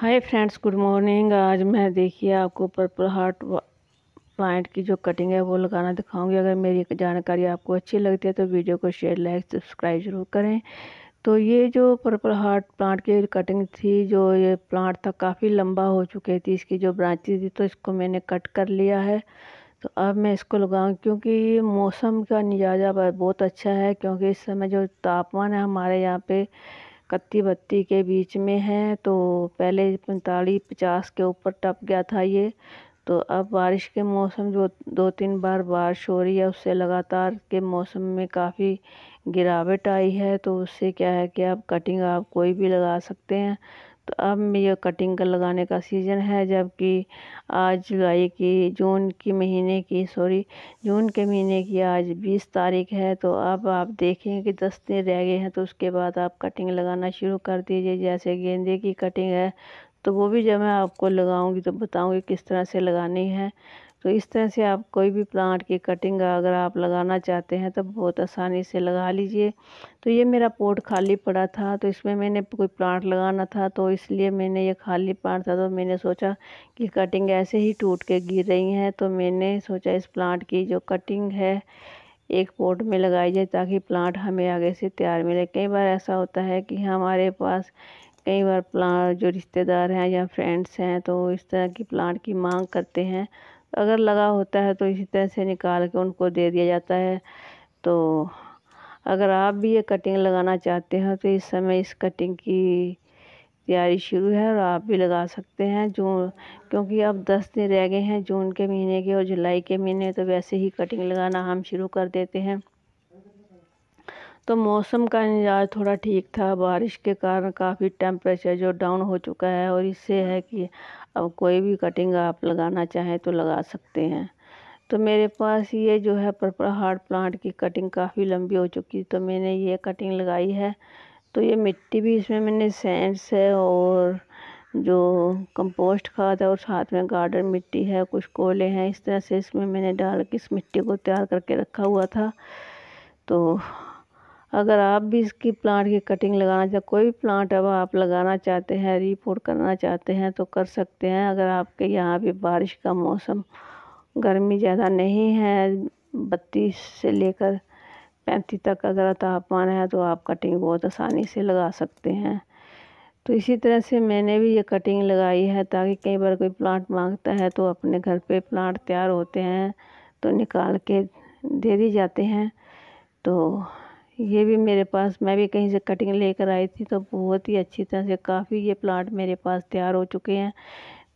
hi friends good morning आज मैं देखिए आपको पर्पल हार्ट प्लांट की जो कटिंग है वो लगाना दिखाऊंगी अगर मेरी जानकारी आपको अच्छी लगती है तो वीडियो को शेयर लाइक सब्सक्राइब ज़रूर करें तो ये जो पर्पल हार्ट प्लांट की कटिंग थी जो ये प्लांट था काफ़ी लंबा हो चुके थी इसकी जो ब्रांचेज थी तो इसको मैंने कट कर लिया है तो अब मैं इसको लगाऊँ क्योंकि मौसम का निजाज़ा बहुत अच्छा है क्योंकि इस समय जो तापमान है हमारे यहाँ पर कत्ती बत्ती के बीच में है तो पहले पैंतालीस पचास के ऊपर टप गया था ये तो अब बारिश के मौसम जो दो तीन बार बारिश हो रही है उससे लगातार के मौसम में काफ़ी गिरावट आई है तो उससे क्या है कि आप कटिंग आप कोई भी लगा सकते हैं तो अब यह कटिंग का लगाने का सीज़न है जबकि आज जुलाई की जून की महीने की सॉरी जून के महीने की आज बीस तारीख है तो अब आप देखेंगे कि दस दिन रह गए हैं तो उसके बाद आप कटिंग लगाना शुरू कर दीजिए जैसे गेंदे की कटिंग है तो वो भी जब मैं आपको लगाऊंगी तो बताऊंगी किस तरह से लगानी है तो इस तरह से आप कोई भी प्लांट की कटिंग अगर आप लगाना चाहते हैं तो बहुत आसानी से लगा लीजिए तो ये मेरा पोर्ट खाली पड़ा था तो इसमें मैंने कोई प्लांट लगाना था तो इसलिए मैंने ये खाली प्लांट था तो मैंने सोचा कि कटिंग ऐसे ही टूट के गिर रही हैं तो मैंने सोचा इस प्लांट की जो कटिंग है एक पोर्ट में लगाई जाए ताकि प्लांट हमें आगे से तैयार मिले कई बार ऐसा होता है कि हमारे पास कई बार प्लांट जो रिश्तेदार हैं या फ्रेंड्स हैं तो इस तरह की प्लांट की मांग करते हैं अगर लगा होता है तो इसी तरह से निकाल के उनको दे दिया जाता है तो अगर आप भी ये कटिंग लगाना चाहते हैं तो इस समय इस कटिंग की तैयारी शुरू है और आप भी लगा सकते हैं जून क्योंकि अब दस दिन रह गए हैं जून के महीने के और जुलाई के महीने तो वैसे ही कटिंग लगाना हम शुरू कर देते हैं तो मौसम का मिजाज थोड़ा ठीक था बारिश के कारण काफ़ी टेम्परेचर जो डाउन हो चुका है और इससे है कि अब कोई भी कटिंग आप लगाना चाहें तो लगा सकते हैं तो मेरे पास ये जो है पर्पल हार्ड प्लांट की कटिंग काफ़ी लंबी हो चुकी तो मैंने ये कटिंग लगाई है तो ये मिट्टी भी इसमें मैंने सेंड्स है और जो कंपोस्ट खाद है और साथ में गार्डन मिट्टी है कुछ कोले हैं इस तरह से इसमें मैंने डाल के इस मिट्टी को तैयार करके रखा हुआ था तो अगर आप भी इसकी प्लांट की कटिंग लगाना चाहते कोई भी प्लांट अब आप लगाना चाहते हैं रिपोर्ट करना चाहते हैं तो कर सकते हैं अगर आपके यहाँ भी बारिश का मौसम गर्मी ज़्यादा नहीं है बत्तीस से लेकर पैंतीस तक अगर तापमान है तो आप कटिंग बहुत आसानी से लगा सकते हैं तो इसी तरह से मैंने भी ये कटिंग लगाई है ताकि कई बार कोई प्लांट मांगता है तो अपने घर पे प्लांट तैयार होते हैं तो निकाल के दे दी जाते हैं तो ये भी मेरे पास मैं भी कहीं से कटिंग लेकर आई थी तो बहुत ही अच्छी तरह से काफ़ी ये प्लांट मेरे पास तैयार हो चुके हैं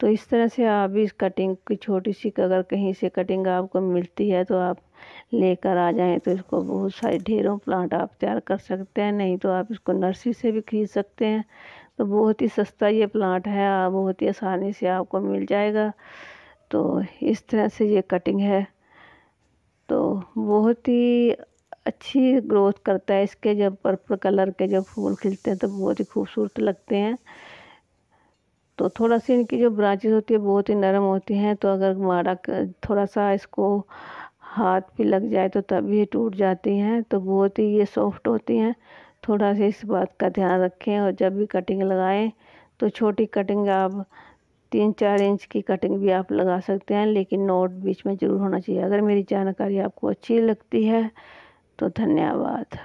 तो इस तरह से आप भी इस कटिंग की छोटी सी अगर कहीं से कटिंग आपको मिलती है तो आप लेकर आ जाएं तो इसको बहुत सारे ढेरों प्लांट आप तैयार कर सकते हैं नहीं तो आप इसको नर्सरी से भी खरीद सकते हैं तो बहुत ही सस्ता ये प्लांट है बहुत ही आसानी से आपको मिल जाएगा तो इस तरह से ये कटिंग है तो बहुत ही अच्छी ग्रोथ करता है इसके जब पर्पल कलर के जब फूल खिलते हैं तो बहुत ही खूबसूरत लगते हैं तो थोड़ा सी इनकी जो ब्रांचेस होती है बहुत ही नरम होती हैं तो अगर मारा थोड़ा सा इसको हाथ भी लग जाए तो तभी टूट जाती हैं तो बहुत ही ये सॉफ्ट होती हैं थोड़ा सा इस बात का ध्यान रखें और जब भी कटिंग लगाएं तो छोटी कटिंग आप तीन चार इंच की कटिंग भी आप लगा सकते हैं लेकिन नोट बीच में ज़रूर होना चाहिए अगर मेरी जानकारी आपको अच्छी लगती है तो धन्यवाद